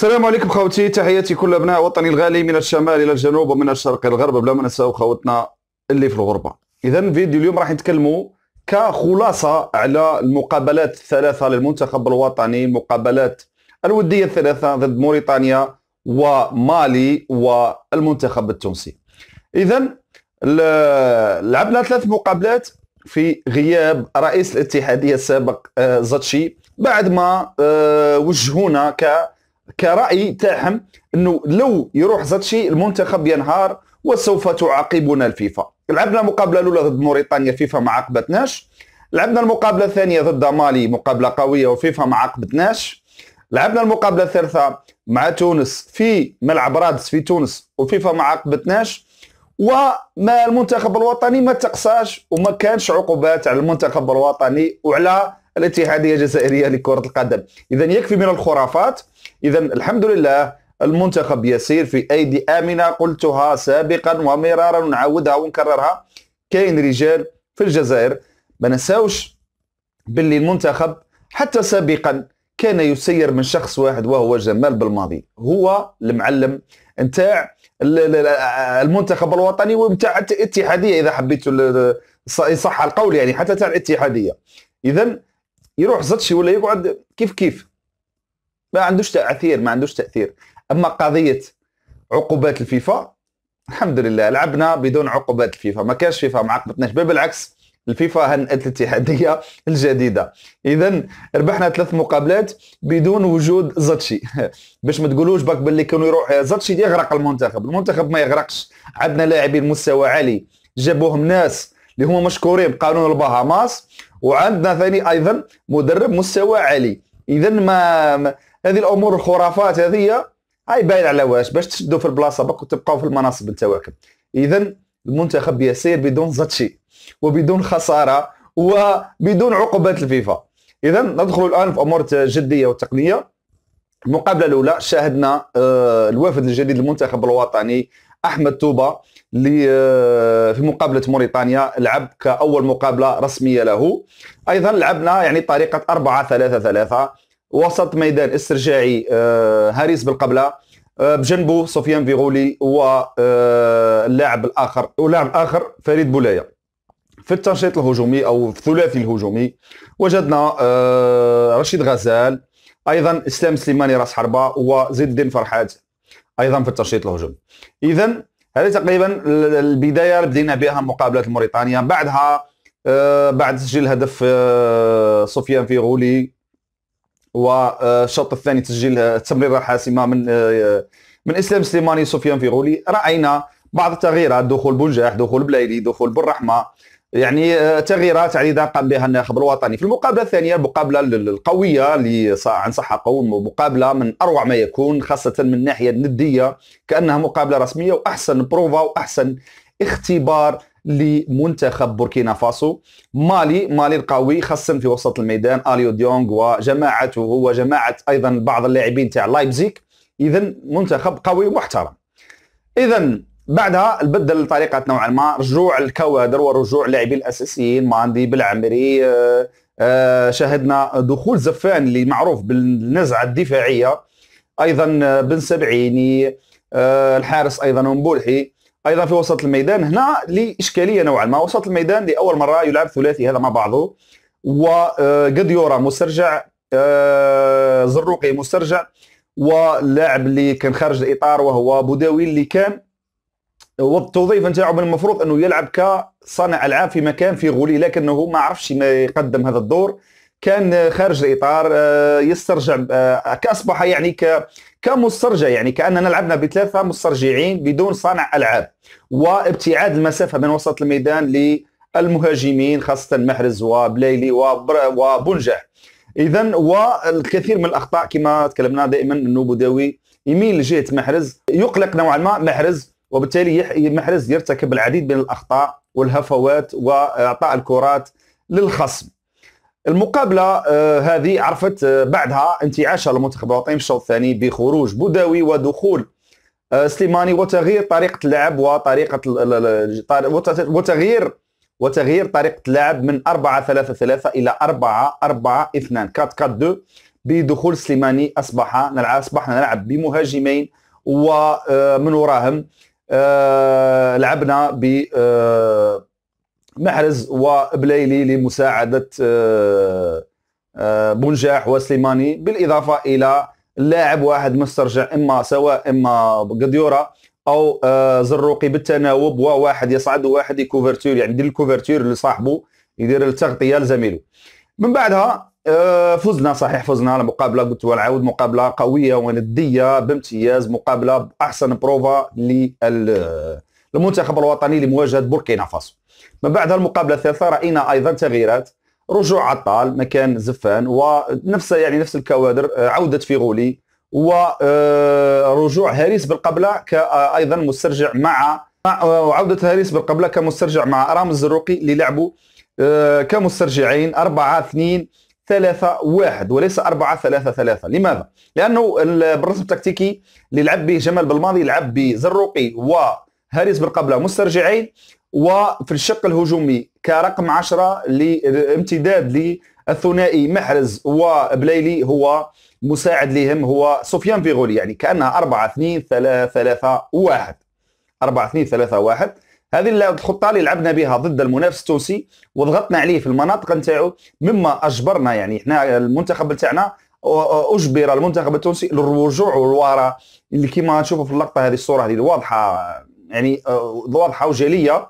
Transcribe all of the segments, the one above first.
السلام عليكم خوتي تحياتي كل ابناء وطني الغالي من الشمال الى الجنوب ومن الشرق الى الغرب بلا ما نساو خوتنا اللي في الغربه اذا فيديو اليوم راح نتكلموا كخلاصه على المقابلات الثلاثه للمنتخب الوطني المقابلات الوديه الثلاثه ضد موريتانيا ومالي والمنتخب التونسي اذا لعبنا ثلاث مقابلات في غياب رئيس الاتحاديه السابق آه، زاتشي بعد ما آه، وجهونا ك كراي تاعهم انه لو يروح زاتشي المنتخب ينهار وسوف تعاقبنا الفيفا لعبنا المقابله الاولى ضد موريتانيا الفيفا ما عاقبتناش لعبنا المقابله الثانيه ضد مالي مقابله قويه وفيفا ما عاقبتناش لعبنا المقابله الثالثه مع تونس في ملعب رادس في تونس وفيفا ما عاقبتناش وما المنتخب الوطني ما تقصاش وما كانش عقوبات على المنتخب الوطني وعلى الاتحاديه الجزائريه لكره القدم اذا يكفي من الخرافات اذا الحمد لله المنتخب يسير في ايدي امنه قلتها سابقا ومرارا ونعاودها ونكررها كاين رجال في الجزائر ما نساوش باللي المنتخب حتى سابقا كان يسير من شخص واحد وهو جمال بالماضي هو المعلم نتاع المنتخب الوطني ونتاع الاتحاديه اذا حبيت صح القول يعني حتى تاع الاتحاديه اذا يروح زطشي ولا يقعد كيف كيف ما عندوش تاثير ما عندوش تاثير اما قضيه عقوبات الفيفا الحمد لله لعبنا بدون عقوبات الفيفا ما كانش فيفا ما عاقبتناش بل بالعكس الفيفا هنأت الاتحادية الجديدة إذا ربحنا ثلاث مقابلات بدون وجود زطشي باش ما تقولوش باك باللي كانوا يروح زطشي يغرق المنتخب المنتخب ما يغرقش عندنا لاعبين مستوى عالي جابوهم ناس اللي هما مشكورين بقانون البهاماس وعندنا ثاني ايضا مدرب مستوى عالي اذا ما, ما هذه الامور الخرافات هذه هاي باين على واش باش تشدوا في البلاصه بك وتبقاو في المناصب نتاعكم اذا المنتخب يسير بدون زاتشي وبدون خساره وبدون عقوبات الفيفا اذا ندخل الان في امور جديه وتقنيه المقابله الاولى شاهدنا آه، الوفد الجديد للمنتخب الوطني احمد توبا اللي آه، في مقابله موريتانيا لعب كاول مقابله رسميه له ايضا لعبنا يعني طريقه 4 3 3 وسط ميدان استرجاعي آه، هاريس بالقبله آه، بجنبه سفيان فيغولي واللاعب الاخر ولاعب اخر فريد بولايه في التنشيط الهجومي او في الثلاثي الهجومي وجدنا رشيد غزال ايضا اسلام سليماني راس حربه وزيد الدين فرحات ايضا في التشريط الهجوم اذا هذه تقريبا البدايه اللي بدينا بها مقابله موريتانيا بعدها آه بعد تسجيل هدف آه سفيان فيغولي والشوط الثاني تسجيل التمريره آه، الحاسمه من آه،, آه من اسلام سليماني سفيان فيغولي راينا بعض التغييرات دخول بنجاح دخول بلايلي دخول بالرحمه يعني آه، تغييرات عديده قام بها الناخب الوطني في المقابله الثانيه المقابله القويه اللي عن صح قول مقابله من اروع ما يكون خاصه من الناحيه النديه كانها مقابله رسميه واحسن بروفا واحسن اختبار لمنتخب بوركينا فاسو مالي مالي القوي خاصة في وسط الميدان اليو ديونغ وجماعته وجماعة ايضا بعض اللاعبين تاع لايبزيك اذا منتخب قوي محترم اذا بعدها بدل الطريقة نوعا ما رجوع الكوادر ورجوع اللاعبين الاساسيين ماندي بالعمري آه، آه، شاهدنا دخول زفان اللي معروف بالنزعه الدفاعيه ايضا آه، بن سبعيني الحارس ايضا ومبولحي ايضا في وسط الميدان هنا لاشكاليه نوعا ما وسط الميدان لاول مره يلعب ثلاثي هذا مع بعضه وقديورا مسترجع زروقي مسترجع واللاعب اللي كان خارج الاطار وهو بوداوي اللي كان والتوظيف نتاعو من المفروض انه يلعب كصانع العاب في مكان في غولي لكنه ما عرفش ما يقدم هذا الدور كان خارج الاطار آه، يسترجع آه، اصبح يعني ك كمسترجع يعني كاننا لعبنا بثلاثه مسترجعين بدون صانع العاب وابتعاد المسافه بين وسط الميدان للمهاجمين خاصه محرز وبلايلي وبنجح اذا والكثير من الاخطاء كما تكلمنا دائما انه بداوي يميل لجهه محرز يقلق نوعا ما محرز وبالتالي محرز يرتكب العديد من الأخطاء والهفوات وإعطاء الكرات للخصم المقابلة آه، هذه عرفت آه، بعدها انتعاش المنتخب الوطني في الشوط الثاني بخروج بوداوي ودخول آه، سليماني وتغيير طريقة اللعب وطريقة وتغيير وتغيير طريقة اللعب من 4 3 3 إلى 4 4 2 4 4 2 بدخول سليماني أصبح نلعب أصبحنا نلعب بمهاجمين ومن وراهم آه، لعبنا ب آه، محرز وبليلي لمساعده بنجاح آه، وسليماني بالاضافه الى لاعب واحد مسترجع اما سواء اما قديوره او زروقي بالتناوب وواحد يصعد وواحد يكوفرتور يعني يدير الكوفرتور لصاحبه يدير التغطيه لزميله من بعدها آه، فزنا صحيح فزنا على مقابله قلت ونعاود مقابله قويه ونديه بامتياز مقابله باحسن بروفا للمنتخب الوطني لمواجهه بوركينا فاسو من بعد المقابله الثالثه راينا ايضا تغييرات رجوع عطال مكان زفان ونفس يعني نفس الكوادر آه، عوده فيغولي ورجوع آه، هاريس بالقبله كايضا مسترجع مع وعوده هاريس بالقبله كمسترجع مع رامز الزروقي اللي لعبوا كمسترجعين 4 2 ثلاثة واحد وليس أربعة ثلاثة ثلاثة لماذا؟ لأنه بالرسم التكتيكي اللي لعب به جمال بالماضي لعب بزروقي وهاريس بالقبلة مسترجعين وفي الشق الهجومي كرقم عشرة لامتداد للثنائي محرز وبليلي هو مساعد لهم هو سفيان فيغولي يعني كأنها 4 2 ثلاثة 3 1 4 2 3 1 هذه الخطه اللي لعبنا بها ضد المنافس التونسي وضغطنا عليه في المناطق نتاعو مما اجبرنا يعني احنا المنتخب نتاعنا اجبر المنتخب التونسي للرجوع للوراء اللي كيما تشوفوا في اللقطه هذه الصوره هذه واضحه يعني واضحه وجليه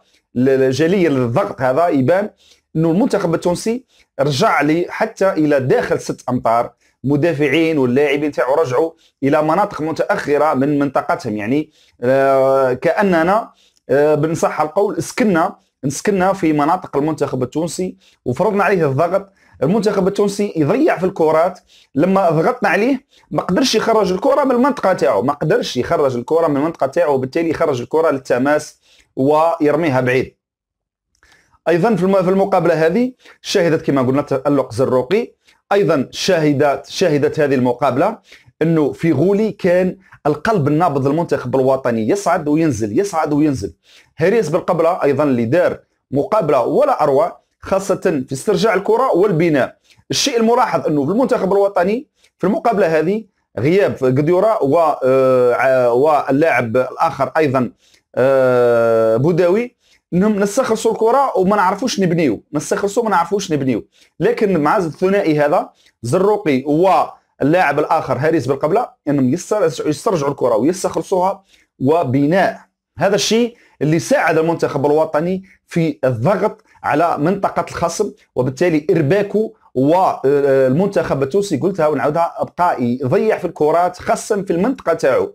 جليه للضغط هذا يبان انه المنتخب التونسي رجع لي حتى الى داخل ست امتار مدافعين واللاعبين تاعو رجعوا الى مناطق متاخره من منطقتهم يعني آه، كاننا آه، بنصح القول سكنا نسكنها في مناطق المنتخب التونسي وفرضنا عليه الضغط المنتخب التونسي يضيع في الكرات لما ضغطنا عليه ما قدرش يخرج الكره من المنطقه تاعو ما قدرش يخرج الكره من المنطقه تاعو وبالتالي يخرج الكره للتماس ويرميها بعيد ايضا في المقابله هذه شهدت كما قلنا تالق زروقي ايضا شهدت شهدت هذه المقابله انه في غولي كان القلب النابض للمنتخب الوطني يصعد وينزل يصعد وينزل هيريس بالقبله ايضا اللي دار مقابله ولا اروع خاصه في استرجاع الكره والبناء الشيء الملاحظ انه في المنتخب الوطني في المقابله هذه غياب قديورا و آه، واللاعب الاخر ايضا آه، بوداوي انهم نستخلصوا الكره وما نعرفوش نبنيو نستخلصوا ما نعرفوش نبنيو لكن مع الثنائي هذا زروقي و اللاعب الاخر هاريس بالقبله انهم يسترجعوا الكره ويستخلصوها وبناء هذا الشيء اللي ساعد المنتخب الوطني في الضغط على منطقه الخصم وبالتالي ارباكه والمنتخب التونسي قلتها ونعاودها ابقائي ضيع في الكرات خصم في المنطقه تاعو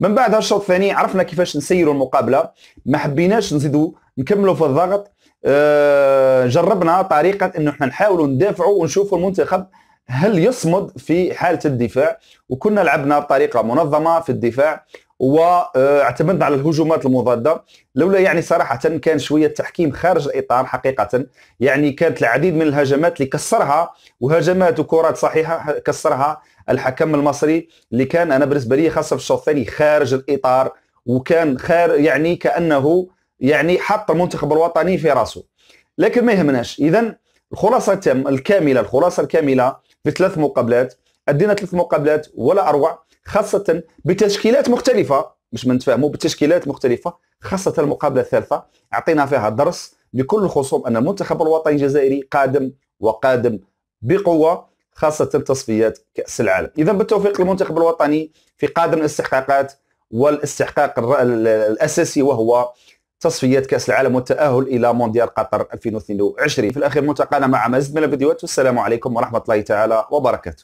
من بعد الشوط الثاني عرفنا كيفاش نسيروا المقابله ما حبيناش نزيدوا نكملوا في الضغط آه، جربنا طريقه انه احنا نحاولوا ندافعوا ونشوفوا المنتخب هل يصمد في حاله الدفاع وكنا لعبنا بطريقه منظمه في الدفاع واعتمدنا آه، على الهجومات المضاده لولا يعني صراحه كان شويه تحكيم خارج الاطار حقيقه يعني كانت العديد من الهجمات اللي كسرها وهجمات وكرات صحيحه كسرها الحكم المصري اللي كان انا بالنسبه لي خاصه في الشوط الثاني خارج الاطار وكان خار يعني كانه يعني حط المنتخب الوطني في راسه لكن ما يهمناش اذا الخلاصه الكامله الخلاصه الكامله بثلاث مقابلات ادينا ثلاث مقابلات ولا اروع خاصه بتشكيلات مختلفه باش ما نتفاهموا بتشكيلات مختلفه خاصه المقابله الثالثه اعطينا فيها درس لكل الخصوم ان المنتخب الوطني الجزائري قادم وقادم بقوه خاصه تصفيات كاس العالم اذا بالتوفيق للمنتخب الوطني في قادم الاستحقاقات والاستحقاق الاساسي وهو تصفيات كاس العالم والتاهل الى مونديال قطر 2022 في الاخير ملتقانا مع مزيد من الفيديوهات والسلام عليكم ورحمه الله تعالى وبركاته